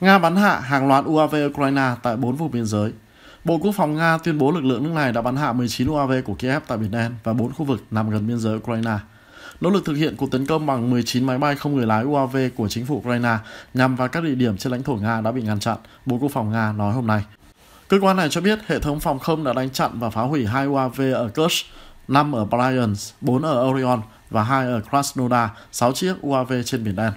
Nga bắn hạ hàng loạt UAV Ukraine tại 4 vùng biên giới. Bộ Quốc phòng Nga tuyên bố lực lượng nước này đã bắn hạ 19 UAV của Kiev tại Biển Đen và 4 khu vực nằm gần biên giới Ukraine. Nỗ lực thực hiện cuộc tấn công bằng 19 máy bay không người lái UAV của chính phủ Ukraine nhằm vào các địa điểm trên lãnh thổ Nga đã bị ngăn chặn, Bộ Quốc phòng Nga nói hôm nay. Cơ quan này cho biết hệ thống phòng không đã đánh chặn và phá hủy 2 UAV ở Kursk, 5 ở Bryansk, 4 ở Orion và 2 ở Krasnodar, 6 chiếc UAV trên Biển Đen.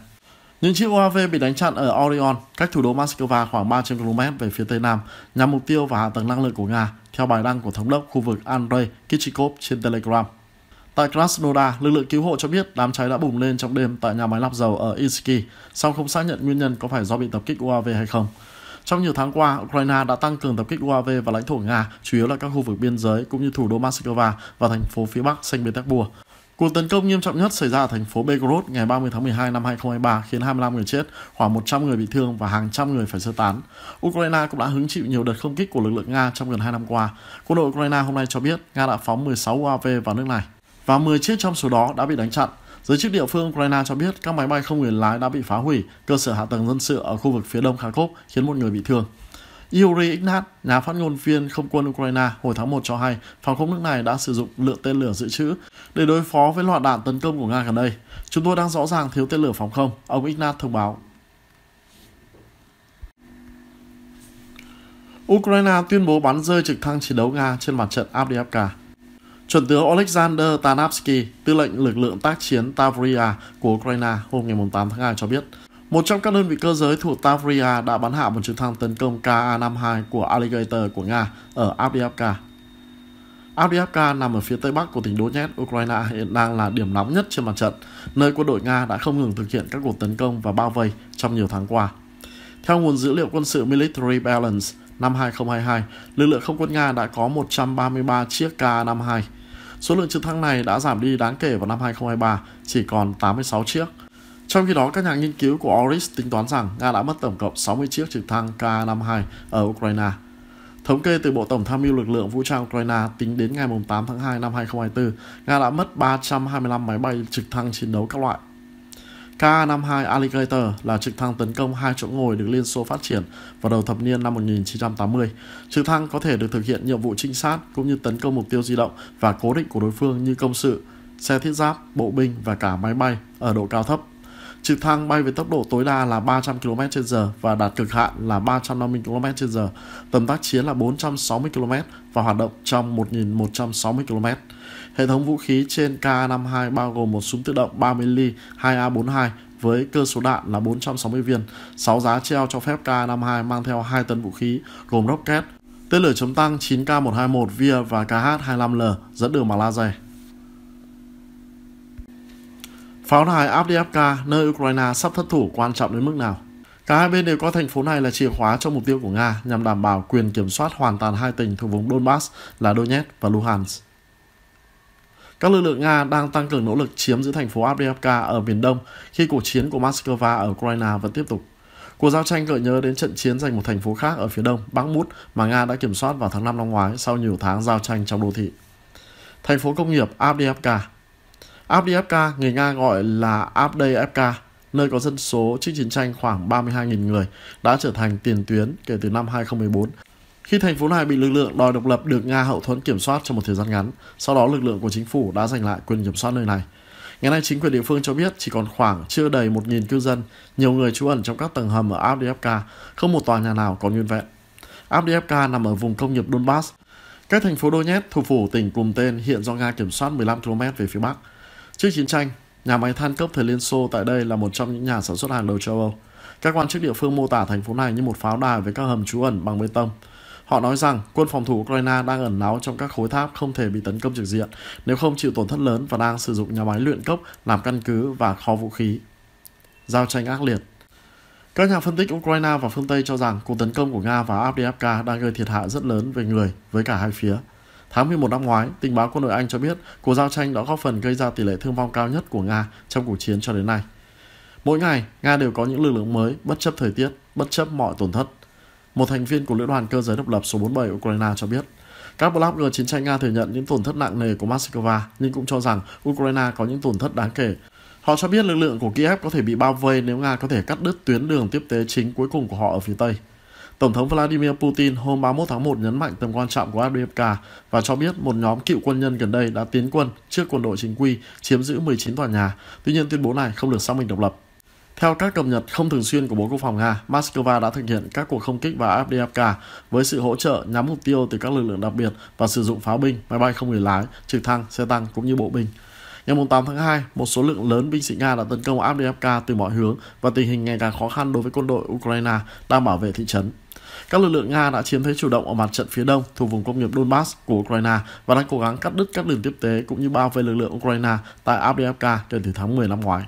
Những chiếc UAV bị đánh chặn ở Orion, cách thủ đô Moscow khoảng 300 km về phía tây nam, nhằm mục tiêu vào hạ tầng năng lượng của Nga, theo bài đăng của thống đốc khu vực Andrei Kichikov trên Telegram. Tại Krasnodar, lực lượng cứu hộ cho biết đám cháy đã bùng lên trong đêm tại nhà máy lọc dầu ở Iski, song không xác nhận nguyên nhân có phải do bị tập kích UAV hay không. Trong nhiều tháng qua, Ukraine đã tăng cường tập kích UAV vào lãnh thổ Nga, chủ yếu là các khu vực biên giới cũng như thủ đô Moscow và thành phố phía Bắc Saint Petersburg. Cuộc tấn công nghiêm trọng nhất xảy ra ở thành phố Belgorod ngày 30 tháng 12 năm 2023 khiến 25 người chết, khoảng 100 người bị thương và hàng trăm người phải sơ tán. Ukraine cũng đã hứng chịu nhiều đợt không kích của lực lượng Nga trong gần 2 năm qua. Quân đội Ukraine hôm nay cho biết Nga đã phóng 16 UAV vào nước này và 10 chiếc trong số đó đã bị đánh chặn. Giới chức địa phương Ukraine cho biết các máy bay không người lái đã bị phá hủy, cơ sở hạ tầng dân sự ở khu vực phía đông Kharkov khiến một người bị thương. Yuri Ignat, nhà phát ngôn viên không quân Ukraine hồi tháng 1 cho hay phòng không nước này đã sử dụng lượng tên lửa dự trữ để đối phó với loạt đạn tấn công của Nga gần đây. Chúng tôi đang rõ ràng thiếu tên lửa phòng không, ông Ignat thông báo. Ukraine tuyên bố bắn rơi trực thăng chiến đấu Nga trên mặt trận Avdiivka. Chuẩn tướng Alexander Tanavsky, tư lệnh lực lượng tác chiến Tavria của Ukraine hôm ngày 8 tháng 2 cho biết, một trong các đơn vị cơ giới thuộc Tavria đã bắn hạ một trực thăng tấn công Ka-52 của Alligator của Nga ở Avdiivka. Avdiivka nằm ở phía tây bắc của tỉnh Donetsk, Ukraine hiện đang là điểm nóng nhất trên mặt trận, nơi quân đội Nga đã không ngừng thực hiện các cuộc tấn công và bao vây trong nhiều tháng qua. Theo nguồn dữ liệu quân sự Military Balance, năm 2022, lực lượng không quân Nga đã có 133 chiếc Ka-52. Số lượng trực thăng này đã giảm đi đáng kể vào năm 2023, chỉ còn 86 chiếc – trong khi đó, các nhà nghiên cứu của Oris tính toán rằng Nga đã mất tổng cộng 60 chiếc trực thăng K-52 ở Ukraine. Thống kê từ Bộ Tổng tham mưu lực lượng vũ trang Ukraine tính đến ngày 8 tháng 2 năm 2024, Nga đã mất 325 máy bay trực thăng chiến đấu các loại. K-52 Alligator là trực thăng tấn công hai chỗ ngồi được Liên Xô phát triển vào đầu thập niên năm 1980. Trực thăng có thể được thực hiện nhiệm vụ trinh sát cũng như tấn công mục tiêu di động và cố định của đối phương như công sự, xe thiết giáp, bộ binh và cả máy bay ở độ cao thấp. Trực thăng bay với tốc độ tối đa là 300 km/h và đạt cực hạn là 350 km/h, tầm tác chiến là 460 km và hoạt động trong 1.160 km. Hệ thống vũ khí trên k 52 bao gồm một súng tự động 30 ly 2A42 với cơ số đạn là 460 viên. 6 giá treo cho phép K52 mang theo 2 tấn vũ khí gồm rocket, tên lửa chống tăng 9K121 Via và KH-25L dẫn đường Malaysia. Pháo đài Avdiivka, nơi Ukraine sắp thất thủ quan trọng đến mức nào? Cả hai bên đều coi thành phố này là chìa khóa cho mục tiêu của Nga nhằm đảm bảo quyền kiểm soát hoàn toàn hai tỉnh thuộc vùng Donbass là Donetsk và Luhansk. Các lực lượng Nga đang tăng cường nỗ lực chiếm giữ thành phố Avdiivka ở miền đông khi cuộc chiến của Moscow ở Ukraine vẫn tiếp tục. Cuộc giao tranh gợi nhớ đến trận chiến giành một thành phố khác ở phía đông, Bakhmut, mà Nga đã kiểm soát vào tháng 5 năm ngoái sau nhiều tháng giao tranh trong đô thị. Thành phố công nghiệp Avdiivka Avdiivka, người Nga gọi là Avdiivka, nơi có dân số trước chiến tranh khoảng 32.000 người, đã trở thành tiền tuyến kể từ năm 2014. Khi thành phố này bị lực lượng đòi độc lập được Nga hậu thuẫn kiểm soát trong một thời gian ngắn, sau đó lực lượng của chính phủ đã giành lại quyền kiểm soát nơi này. Ngày nay chính quyền địa phương cho biết chỉ còn khoảng chưa đầy 1.000 cư dân, nhiều người trú ẩn trong các tầng hầm ở Avdiivka, không một tòa nhà nào còn nguyên vẹn. Avdiivka nằm ở vùng công nghiệp Donbass. Cách thành phố Donetsk, thủ phủ tỉnh cùng tên hiện do Nga kiểm soát 15 km về phía bắc. Trước chiến tranh, nhà máy than cấp thời Liên Xô tại đây là một trong những nhà sản xuất hàng đầu châu Âu. Các quan chức địa phương mô tả thành phố này như một pháo đài với các hầm trú ẩn bằng bê tông. Họ nói rằng quân phòng thủ Ukraine đang ẩn náu trong các khối tháp không thể bị tấn công trực diện nếu không chịu tổn thất lớn và đang sử dụng nhà máy luyện cốc làm căn cứ và kho vũ khí. Giao tranh ác liệt các nhà phân tích Ukraine và phương Tây cho rằng cuộc tấn công của Nga và Avdiivka đang gây thiệt hại rất lớn về người với cả hai phía. Tháng 11 năm ngoái, tình báo quân đội Anh cho biết cuộc giao tranh đã góp phần gây ra tỷ lệ thương vong cao nhất của Nga trong cuộc chiến cho đến nay. Mỗi ngày, Nga đều có những lực lượng mới bất chấp thời tiết, bất chấp mọi tổn thất. Một thành viên của Lữ đoàn Cơ giới độc lập số 47 Ukraine cho biết, các blogger chiến tranh Nga thừa nhận những tổn thất nặng nề của Moscow nhưng cũng cho rằng Ukraine có những tổn thất đáng kể. Họ cho biết lực lượng của Kiev có thể bị bao vây nếu Nga có thể cắt đứt tuyến đường tiếp tế chính cuối cùng của họ ở phía Tây. Tổng thống Vladimir Putin hôm 31 tháng 1 nhấn mạnh tầm quan trọng của Avdiivka và cho biết một nhóm cựu quân nhân gần đây đã tiến quân trước quân đội chính quy chiếm giữ 19 tòa nhà. Tuy nhiên tuyên bố này không được xác minh độc lập. Theo các cập nhật không thường xuyên của Bộ Quốc phòng Nga, Moscow đã thực hiện các cuộc không kích vào Avdiivka với sự hỗ trợ nhắm mục tiêu từ các lực lượng đặc biệt và sử dụng pháo binh, máy bay không người lái, trực thăng, xe tăng cũng như bộ binh. Ngày 8 tháng 2, một số lượng lớn binh sĩ Nga đã tấn công Avdiivka từ mọi hướng và tình hình ngày càng khó khăn đối với quân đội Ukraine đang bảo vệ thị trấn. Các lực lượng Nga đã chiếm thế chủ động ở mặt trận phía đông thuộc vùng công nghiệp Donbass của Ukraine và đang cố gắng cắt đứt các đường tiếp tế cũng như bao vây lực lượng Ukraine tại Avdiivka kể từ tháng 10 năm ngoái.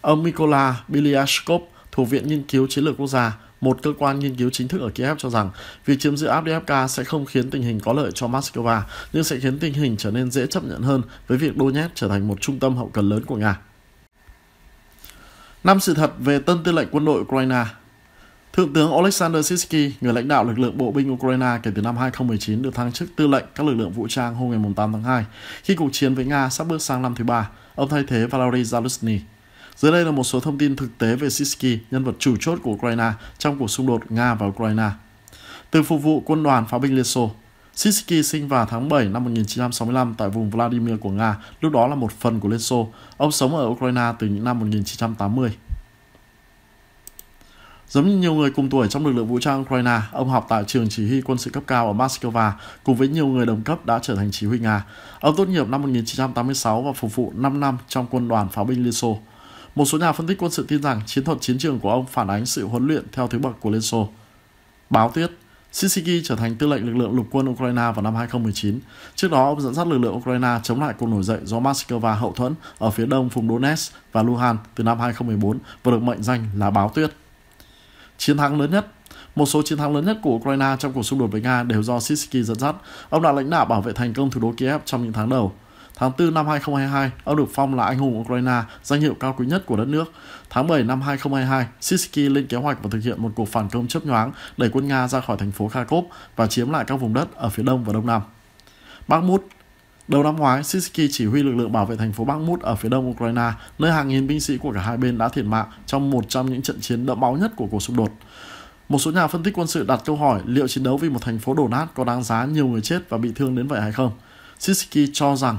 Ông mykola Bilyashkov thuộc Viện Nghiên cứu Chiến lược Quốc gia một cơ quan nghiên cứu chính thức ở Kiev cho rằng việc chiếm giữ Avdiivka sẽ không khiến tình hình có lợi cho Moscow, nhưng sẽ khiến tình hình trở nên dễ chấp nhận hơn với việc Donetsk trở thành một trung tâm hậu cần lớn của Nga. Năm sự thật về tân tư lệnh quân đội Ukraine Thượng tướng Oleksandr Sisky, người lãnh đạo lực lượng bộ binh Ukraine kể từ năm 2019 được thăng chức tư lệnh các lực lượng vũ trang hôm ngày 8 tháng 2, khi cuộc chiến với Nga sắp bước sang năm thứ ba, ông thay thế Valery Zaluzny. Dưới đây là một số thông tin thực tế về Sisky, nhân vật chủ chốt của Ukraine trong cuộc xung đột Nga và Ukraine. Từ phục vụ quân đoàn pháo binh Liên Xô, Sisky sinh vào tháng 7 năm 1965 tại vùng Vladimir của Nga, lúc đó là một phần của Liên Xô. Ông sống ở Ukraine từ những năm 1980. Giống như nhiều người cùng tuổi trong lực lượng vũ trang Ukraine, ông học tại trường chỉ huy quân sự cấp cao ở Moscow cùng với nhiều người đồng cấp đã trở thành chỉ huy Nga. Ông tốt nghiệp năm 1986 và phục vụ 5 năm trong quân đoàn pháo binh Liên Xô. Một số nhà phân tích quân sự tin rằng chiến thuật chiến trường của ông phản ánh sự huấn luyện theo thứ bậc của Liên Xô. Báo Tuyết, Sisiki trở thành tư lệnh lực lượng lục quân Ukraine vào năm 2019. Trước đó, ông dẫn dắt lực lượng Ukraine chống lại cuộc nổi dậy do Moscow hậu thuẫn ở phía đông vùng Donetsk và Luhansk từ năm 2014 và được mệnh danh là Báo Tuyết. Chiến thắng lớn nhất một số chiến thắng lớn nhất của Ukraine trong cuộc xung đột với Nga đều do Sisky dẫn dắt. Ông đã lãnh đạo bảo vệ thành công thủ đô Kiev trong những tháng đầu. Tháng 4 năm 2022, ông được phong là anh hùng Ukraine, danh hiệu cao quý nhất của đất nước. Tháng 7 năm 2022, Sisky lên kế hoạch và thực hiện một cuộc phản công chớp nhoáng đẩy quân Nga ra khỏi thành phố Kharkov và chiếm lại các vùng đất ở phía đông và đông nam. Bakhmut Đầu năm ngoái, Sisky chỉ huy lực lượng bảo vệ thành phố Bakhmut ở phía đông Ukraine, nơi hàng nghìn binh sĩ của cả hai bên đã thiệt mạng trong một trong những trận chiến đẫm máu nhất của cuộc xung đột. Một số nhà phân tích quân sự đặt câu hỏi liệu chiến đấu vì một thành phố đổ nát có đáng giá nhiều người chết và bị thương đến vậy hay không. Sisky cho rằng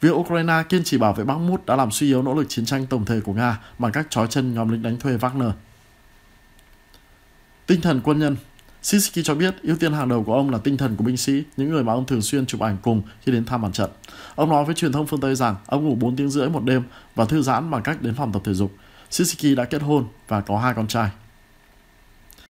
Việc Ukraine kiên trì bảo vệ Bakhmut đã làm suy yếu nỗ lực chiến tranh tổng thể của Nga bằng cách trói chân nhóm lính đánh thuê Wagner. Tinh thần quân nhân Sisiki cho biết ưu tiên hàng đầu của ông là tinh thần của binh sĩ, những người mà ông thường xuyên chụp ảnh cùng khi đến tham mặt trận. Ông nói với truyền thông phương Tây rằng ông ngủ 4 tiếng rưỡi một đêm và thư giãn bằng cách đến phòng tập thể dục. Sisiki đã kết hôn và có hai con trai.